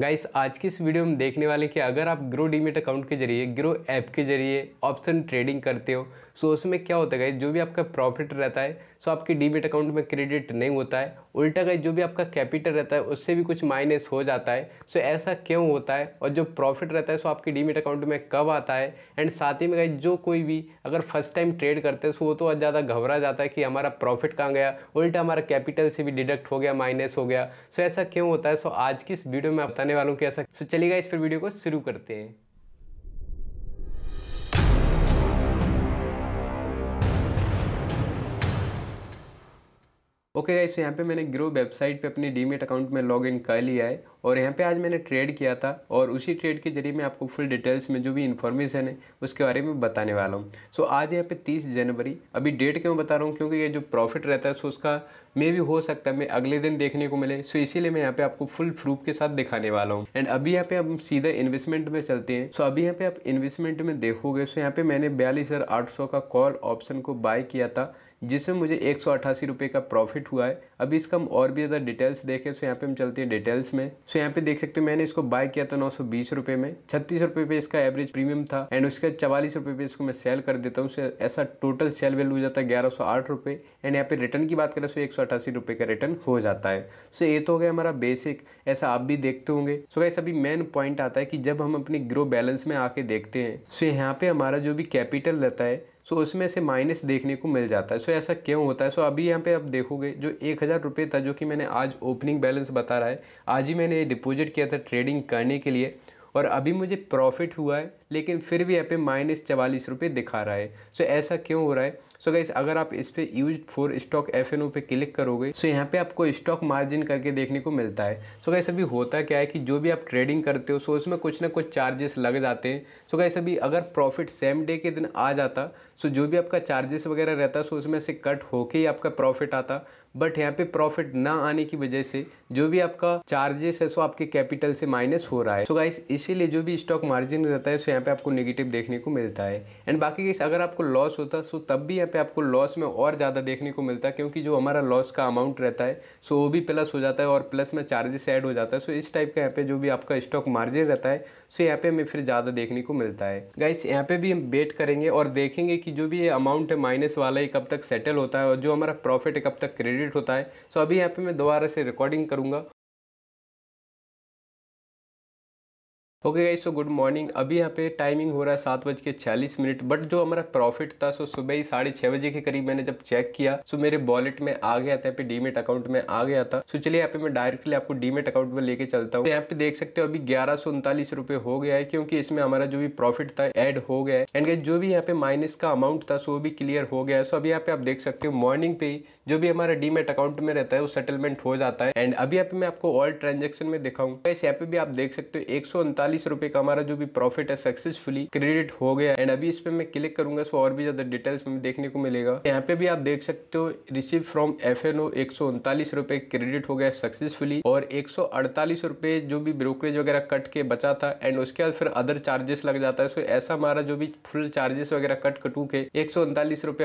guys आज की इस वीडियो में देखने वाले कि अगर आप ग्रो डीमेट अकाउंट के जरिए ग्रो ऐप के जरिए ऑप्शन ट्रेडिंग करते हो सो उसमें क्या होता है गई जो भी आपका प्रॉफिट रहता है सो आपके डीबिट अकाउंट में क्रेडिट नहीं होता है उल्टा गई जो भी आपका कैपिटल रहता है उससे भी कुछ माइनस हो जाता है सो ऐसा क्यों होता है और जो प्रॉफिट रहता है सो आपके डीबिट अकाउंट में कब आता है एंड साथ ही में गई जो कोई भी अगर फर्स्ट टाइम ट्रेड करते हैं सो वो तो ज़्यादा घबरा जाता है कि हमारा प्रॉफिट कहाँ गया उल्टा हमारा कैपिटल से भी डिडक्ट हो गया माइनस हो गया सो ऐसा क्यों होता है सो आज की इस वीडियो में बताने वालों की ऐसा सो चलेगा इस पर वीडियो को शुरू करते हैं ओके okay गाइस यहाँ पे मैंने ग्रो वेबसाइट पे अपने डीमेट अकाउंट में लॉग इन कर लिया है और यहाँ पे आज मैंने ट्रेड किया था और उसी ट्रेड के जरिए मैं आपको फुल डिटेल्स में जो भी इन्फॉर्मेशन है उसके बारे में बताने वाला हूँ सो so, आज यहाँ पे 30 जनवरी अभी डेट क्यों बता रहा हूँ क्योंकि ये जो प्रॉफिट रहता है सो उसका मे भी हो सकता है मैं अगले दिन देखने को मिले सो इसीलिए मैं यहाँ पे आपको फुल प्रूफ के साथ दिखाने वाला हूँ एंड अभी यहाँ पे हम सीधा इन्वेस्टमेंट में चलते हैं सो अभी यहाँ पे आप इन्वेस्टमेंट में देखोगे सो यहाँ पे मैंने बयालीस का कॉल ऑप्शन को बाय किया था जिसमें मुझे एक सौ का प्रॉफिट हुआ है अभी इसका हम और भी ज़्यादा डिटेल्स देखें सो तो यहाँ पे हम चलते हैं डिटेल्स में सो तो यहाँ पे देख सकते हैं मैंने इसको बाय किया था नौ सौ में छत्तीस रुपये पे इसका एवरेज प्रीमियम था एंड उसके बाद चवालीस रुपये पे इसको मैं सेल कर देता हूँ उससे ऐसा टोटल सेल वैल्यू हो जाता है ग्यारह सौ आठ रुपये एंड यहाँ पे रिटर्न की बात करें सो तो एक सौ अट्ठासी रुपये का रिटर्न हो जाता है सो ये तो हो गया हमारा बेसिक ऐसा आप भी देखते होंगे सो गाइस अभी मेन पॉइंट आता है कि जब हम अपने ग्रो बैलेंस में आके देखते हैं सो यहाँ पर हमारा जो भी कैपिटल रहता है सो उसमें से माइनस देखने को मिल जाता है सो ऐसा क्यों होता है सो अभी यहाँ पे आप देखोगे जो एक हज़ार रुपये था जो कि मैंने आज ओपनिंग बैलेंस बता रहा है आज ही मैंने डिपॉजिट किया था ट्रेडिंग करने के लिए और अभी मुझे प्रॉफिट हुआ है लेकिन फिर भी यहाँ पे माइनस चवालीस रुपये दिखा रहा है सो ऐसा क्यों हो रहा है सो so गाइस अगर आप इस पर use for stock F N O पे क्लिक करोगे सो so यहाँ पे आपको स्टॉक मार्जिन करके देखने को मिलता है सो so गाइस अभी होता क्या है कि जो भी आप ट्रेडिंग करते हो सो so उसमें कुछ ना कुछ चार्जेस लग जाते हैं सो so गाइस अभी अगर प्रॉफिट सेम डे के दिन आ जाता सो so जो भी आपका चार्जेस वगैरह रहता सो so उसमें से कट होके ही आपका प्रॉफिट आता बट यहाँ पे प्रॉफिट ना आने की वजह से जो भी आपका चार्जेस है सो आपके कैपिटल से माइनस हो रहा है सो so गाइस इसीलिए जो भी स्टॉक मार्जिन रहता है सो यहाँ पे आपको नेगेटिव देखने को मिलता है एंड बाकी गाइस अगर आपको लॉस होता सो तब भी लेने पे आपको लॉस में और ज़्यादा देखने को मिलता है क्योंकि जो हमारा लॉस का अमाउंट रहता है सो वो भी प्लस हो जाता है और प्लस में चार्जेस ऐड हो जाता है सो इस टाइप का यहाँ पे जो भी आपका स्टॉक मार्जिन रहता है सो यहाँ पे हमें फिर ज़्यादा देखने को मिलता है गाइस यहाँ पे भी हम वेट करेंगे और देखेंगे कि जो भी ये अमाउंट है माइनस वाला ये कब तक सेटल होता है और जो हमारा प्रॉफिट है कब तक क्रेडिट होता है सो अभी यहाँ पे मैं दोबारा से रिकॉर्डिंग करूँगा okay guys so good morning अभी यहाँ पे टाइमिंग हो रहा है सात बज के छियालीस मिनट बट जो हमारा प्रॉफिट था सो सुबह ही साढ़े छह बजे के करीब मैंने जब चेक किया सो मेरे वॉलेट में आ गया था यहाँ पे डीमेट अकाउंट में आ गया था सो चलिए यहाँ पे मैं डायरेक्टली आपको डीमेट अकाउंट में लेके चलता हूँ तो यहाँ पे देख सकते हो अभी ग्यारह सौ उनतालीस रुपए हो गया है क्योंकि इसमें हमारा जो भी प्रॉफिट था एड हो गया है एंड जो भी यहाँ पे माइनस का अमाउंट था सो भी क्लियर हो गया है सो अभी यहाँ पे आप देख सकते हो मॉर्निंग पे ही जो भी हमारा डीमेट अकाउंट में रहता है वो सेटलमेंट हो जाता है एंड अभी यहाँ पे मैं आपको ऑल ट्रांजेक्शन में दिखाऊँ यहाँ पे भी आप देख सकते हो एक चालीस रुपए का हमारा जो भी प्रॉफिट है सक्सेसफुली क्रेडिट हो गया एंड अभी इस पर मैं क्लिक करूंगा सो और भी ज्यादा डिटेल्स में देखने को मिलेगा यहाँ पे भी आप देख सकते हो receive from F N O credit हो गया सक्सेसफुली और एक जो भी ब्रोकरेज वगैरह कट के बचा था एंड उसके बाद फिर अदर चार्जेस लग जाता है सो ऐसा हमारा जो भी फुल चार्जेस वगैरह कट कटू के एक सौ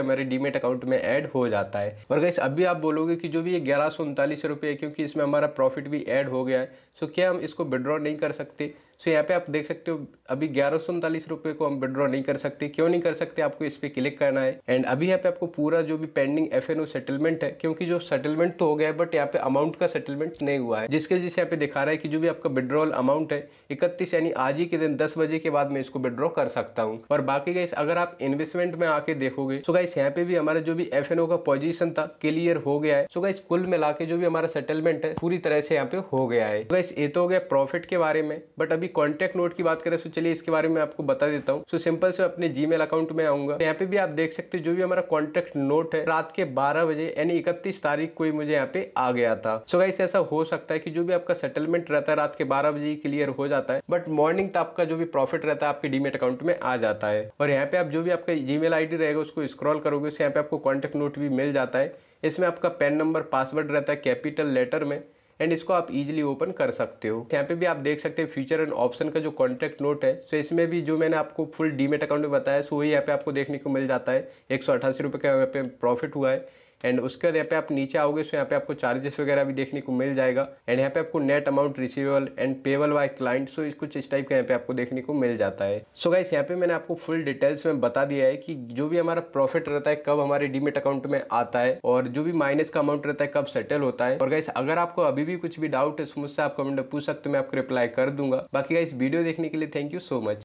हमारे डीमेट अकाउंट में ऐड हो जाता है और गैस अभी आप बोलोगे कि जो भी ये ग्यारह सौ उनतालीस रुपये है क्योंकि इसमें हमारा प्रॉफिट भी ऐड हो गया है सो तो क्या हम इसको विड्रॉ नहीं कर सकते सो यहाँ पे आप देख सकते हो अभी ग्यारह सौ उनतालीस रुपये को हम विड्रॉ नहीं कर सकते क्यों नहीं कर सकते आपको इस पर क्लिक करना है एंड अभी यहाँ पे आपको पूरा जो भी पेंडिंग एफ सेटलमेंट है क्योंकि जो सेटलमेंट तो हो गया है बट यहाँ पे अमाउंट का सेटलमेंट नहीं हुआ है जिसके वजह से यहाँ पे दिखा रहा है कि जो भी आपका विड्रॉल अमाउंट है इकतीस यानी आज ही के दिन दस बजे के बाद मैं इसको विड्रॉ कर सकता हूँ और बाकी गाइस अगर आप इन्वेस्टमेंट में आके देखोगे तो गाइस यहाँ पे भी हमारा जो भी एफ का पोजिशन था क्लियर हो गया है सो गाइस कुल मिला के जो भी हमारा सेटलमेंट है पूरी तरह से यहाँ पे हो गया है तो गाइस ये तो हो गया प्रॉफिट के बारे में बट अभी कॉन्टैक्ट नोट की बात करें तो चलिए इसके बारे में आपको बता देता हूँ सो तो सिंपल से अपने जी अकाउंट में आऊंगा यहाँ पे भी आप देख सकते हो जो भी हमारा कॉन्टैक्ट नोट है रात के बारह बजे यानी इकतीस तारीख को ही मुझे यहाँ पे आ गया था सो so गाइस ऐसा हो सकता है की जो भी आपका सेटलमेंट रहता है रात के बारह बजे क्लियर हो जाता है बट मॉर्निंग तक आपका जो भी प्रॉफिट रहता है आपके डीमेट अकाउंट में आ जाता है और यहाँ पे आप जो भी आपका जी मेल रहेगा उसको स्क्रॉल करोगे उससे यहाँ पे आपको कॉन्टैक्ट नोट भी मिल जाता है इसमें आपका पेन नंबर पासवर्ड रहता है कैपिटल लेटर में एंड इसको आप इजिली ओपन कर सकते हो यहाँ पे भी आप देख सकते हैं फ्यूचर एंड ऑप्शन का जो कॉन्ट्रैक्ट नोट है सो इसमें भी जो मैंने आपको फुल डीमेट अकाउंट में बताया सो वही यहाँ पे आपको देखने को मिल जाता है एक सौ अठासी रुपये का यहाँ पे प्रॉफिट हुआ है एंड उसके बाद यहाँ पे आप नीचे आओगे तो यहाँ पे आपको चार्जेस वगैरह भी देखने को मिल जाएगा एंड यहाँ पे आपको net amount receivable and payable by client so कुछ इस टाइप का यहाँ पे आपको देखने को मिल जाता है सो गाइस यहाँ पे मैंने आपको फुल डिटेल्स में बता दिया है कि जो भी हमारा प्रॉफिट रहता है कब हमारे डीमेट अकाउंट में आता है और जो भी माइनस का अमाउंट रहता है कब सेटल होता है और गाइस अगर आपको अभी भी कुछ भी डाउट है तो मुझसे आप कमेंट में पूछ सकते हो मैं आपको रिप्लाई कर दूंगा बाकी गाइस वीडियो देखने के लिए थैंक यू सो मच